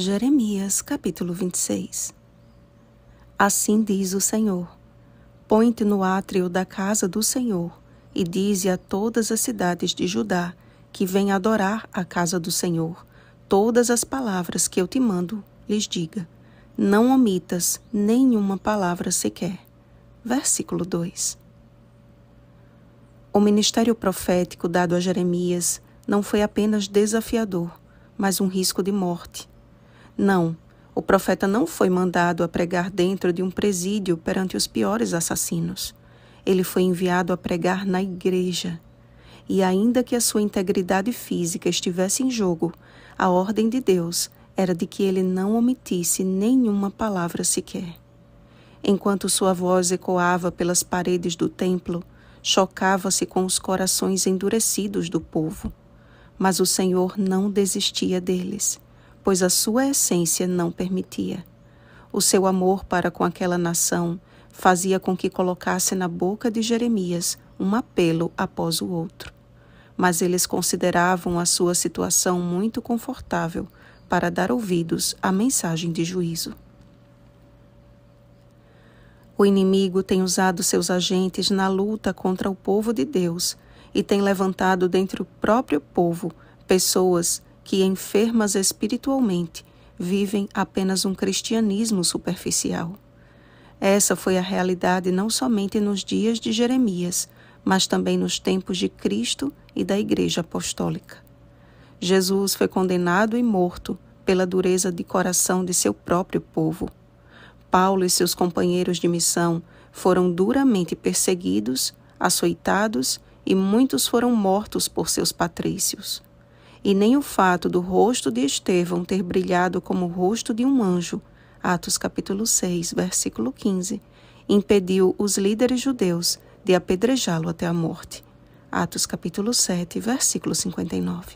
Jeremias capítulo 26 Assim diz o Senhor: Põe-te no átrio da casa do Senhor e dize a todas as cidades de Judá que vêm adorar a casa do Senhor todas as palavras que eu te mando, lhes diga. Não omitas nenhuma palavra sequer. Versículo 2. O ministério profético dado a Jeremias não foi apenas desafiador, mas um risco de morte não, o profeta não foi mandado a pregar dentro de um presídio perante os piores assassinos. Ele foi enviado a pregar na igreja. E ainda que a sua integridade física estivesse em jogo, a ordem de Deus era de que ele não omitisse nenhuma palavra sequer. Enquanto sua voz ecoava pelas paredes do templo, chocava-se com os corações endurecidos do povo. Mas o Senhor não desistia deles pois a sua essência não permitia. O seu amor para com aquela nação fazia com que colocasse na boca de Jeremias um apelo após o outro. Mas eles consideravam a sua situação muito confortável para dar ouvidos à mensagem de juízo. O inimigo tem usado seus agentes na luta contra o povo de Deus e tem levantado dentre o próprio povo pessoas que, enfermas espiritualmente, vivem apenas um cristianismo superficial. Essa foi a realidade não somente nos dias de Jeremias, mas também nos tempos de Cristo e da Igreja Apostólica. Jesus foi condenado e morto pela dureza de coração de seu próprio povo. Paulo e seus companheiros de missão foram duramente perseguidos, açoitados e muitos foram mortos por seus patrícios e nem o fato do rosto de Estevão ter brilhado como o rosto de um anjo, Atos capítulo 6, versículo 15, impediu os líderes judeus de apedrejá-lo até a morte. Atos capítulo 7, versículo 59.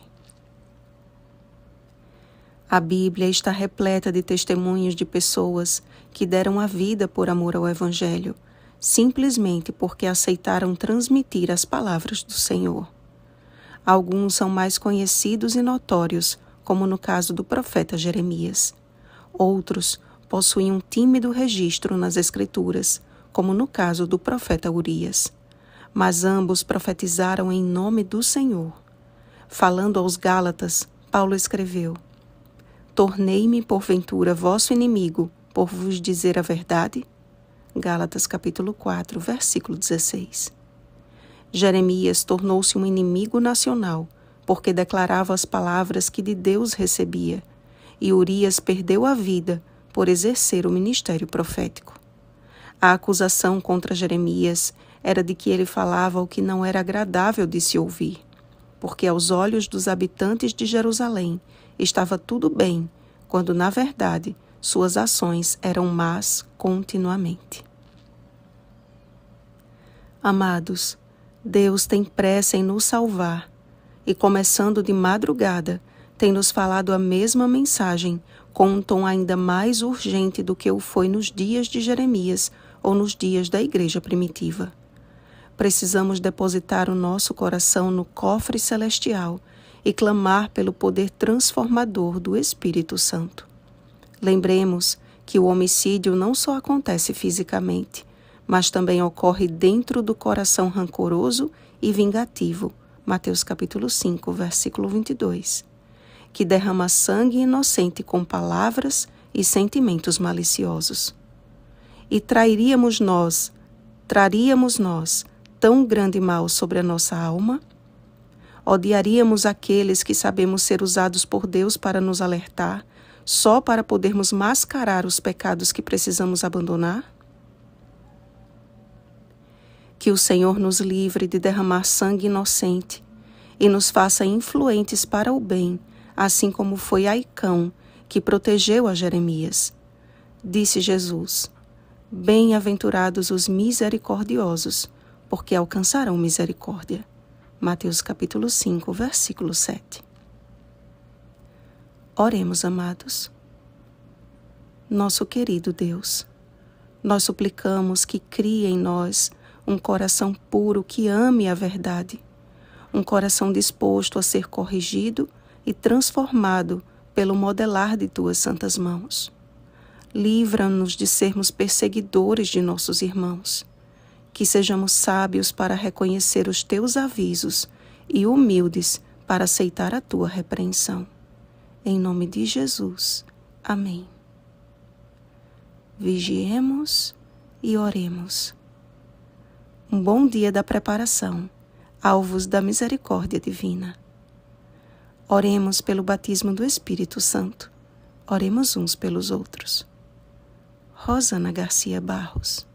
A Bíblia está repleta de testemunhos de pessoas que deram a vida por amor ao Evangelho, simplesmente porque aceitaram transmitir as palavras do Senhor. Alguns são mais conhecidos e notórios, como no caso do profeta Jeremias. Outros possuem um tímido registro nas Escrituras, como no caso do profeta Urias. Mas ambos profetizaram em nome do Senhor. Falando aos Gálatas, Paulo escreveu: Tornei-me porventura vosso inimigo por vos dizer a verdade? Gálatas capítulo 4, versículo 16. Jeremias tornou-se um inimigo nacional, porque declarava as palavras que de Deus recebia, e Urias perdeu a vida por exercer o ministério profético. A acusação contra Jeremias era de que ele falava o que não era agradável de se ouvir, porque aos olhos dos habitantes de Jerusalém estava tudo bem, quando na verdade suas ações eram más continuamente. Amados, Deus tem pressa em nos salvar e, começando de madrugada, tem nos falado a mesma mensagem com um tom ainda mais urgente do que o foi nos dias de Jeremias ou nos dias da igreja primitiva. Precisamos depositar o nosso coração no cofre celestial e clamar pelo poder transformador do Espírito Santo. Lembremos que o homicídio não só acontece fisicamente, mas também ocorre dentro do coração rancoroso e vingativo. Mateus capítulo 5, versículo 22. Que derrama sangue inocente com palavras e sentimentos maliciosos. E trairíamos nós, traríamos nós tão grande mal sobre a nossa alma? Odiaríamos aqueles que sabemos ser usados por Deus para nos alertar, só para podermos mascarar os pecados que precisamos abandonar? Que o Senhor nos livre de derramar sangue inocente e nos faça influentes para o bem, assim como foi Aicão, que protegeu a Jeremias. Disse Jesus: Bem-aventurados os misericordiosos, porque alcançarão misericórdia. Mateus capítulo 5, versículo 7. Oremos, amados. Nosso querido Deus, nós suplicamos que crie em nós um coração puro que ame a verdade, um coração disposto a ser corrigido e transformado pelo modelar de tuas santas mãos. Livra-nos de sermos perseguidores de nossos irmãos. Que sejamos sábios para reconhecer os teus avisos e humildes para aceitar a tua repreensão. Em nome de Jesus. Amém. Vigiemos e oremos um bom dia da preparação, alvos da misericórdia divina. Oremos pelo batismo do Espírito Santo. Oremos uns pelos outros. Rosana Garcia Barros